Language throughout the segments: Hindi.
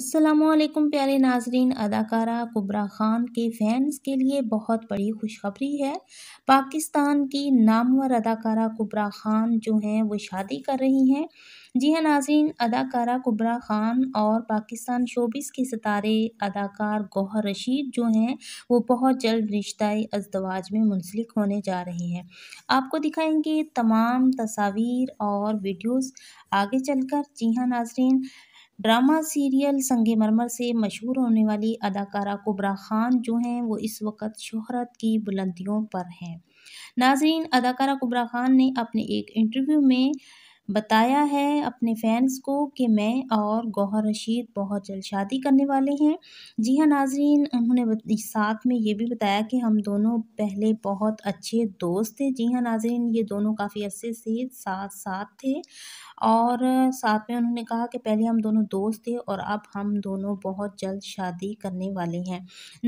असलम प्यारे नाजरीन अदाकारा कुबरा खान के फैंस के लिए बहुत बड़ी खुशखबरी है पाकिस्तान की नामवर अदाकारा कुबरा खान जो हैं वो शादी कर रही हैं जी हाँ नाजरीन अदाकारा कुबरा खान और पाकिस्तान शोबिस के सितारे अदाकार गौहर रशीद जो हैं वो बहुत जल्द रिश्ता अजदवाज में मुंसलिक होने जा रहे हैं आपको दिखाएंगे तमाम तस्वीर और वीडियोस आगे चलकर जी हाँ नाजरीन ड्रामा सीरियल मरमर से मशहूर होने वाली अदाकारा कुबरा खान जो हैं वो इस वक्त शोहरत की बुलंदियों पर हैं नाजरीन अदाकारा कुबरा खान ने अपने एक इंटरव्यू में बताया है अपने फैंस को कि मैं और गौहर रशीद बहुत जल्द शादी करने वाले हैं जी हाँ नाजरीन उन्होंने साथ में ये भी बताया कि हम दोनों पहले बहुत अच्छे दोस्त थे जी हाँ नाजरीन ये दोनों काफ़ी अच्छे से साथ साथ थे और साथ में उन्होंने कहा कि पहले हम दोनों दोस्त थे और अब हम दोनों बहुत जल्द शादी करने वाले हैं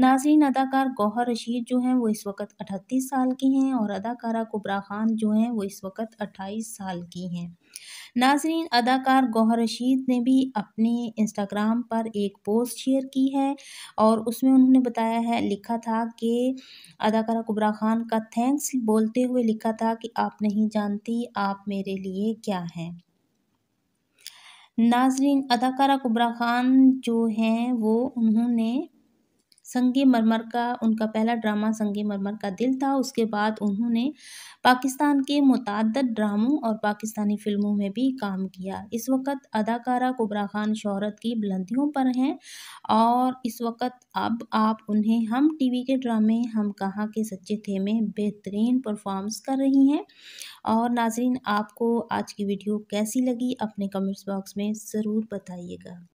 नाजरीन अदाकार गौहर रशीद जो हैं वो इस वक्त अठतीस साल की हैं और अदाकारा कुबरा खान जो हैं वो इस वक्त अट्ठाईस साल की हैं नाजरीन अदाकार गौहर रशीद ने भी अपने इंस्टाग्राम पर एक पोस्ट शेयर की है और उसमें उन्होंने बताया है लिखा था कि अदाकारा कुबरा खान का थैंक्स बोलते हुए लिखा था कि आप नहीं जानती आप मेरे लिए क्या हैं नाजरीन अदाकारा कुबरा खान जो हैं वो उन्होंने संगे मरमर का उनका पहला ड्रामा संगे मरमर का दिल था उसके बाद उन्होंने पाकिस्तान के मुतद ड्रामों और पाकिस्तानी फिल्मों में भी काम किया इस वक्त अदाकारा कुबरा खान शहरत की बुलंदियों पर हैं और इस वक्त अब आप उन्हें हम टीवी के ड्रामे हम कहाँ के सच्चे थे में बेहतरीन परफॉर्म्स कर रही हैं और नाजरीन आपको आज की वीडियो कैसी लगी अपने कमेंट्स बॉक्स में ज़रूर बताइएगा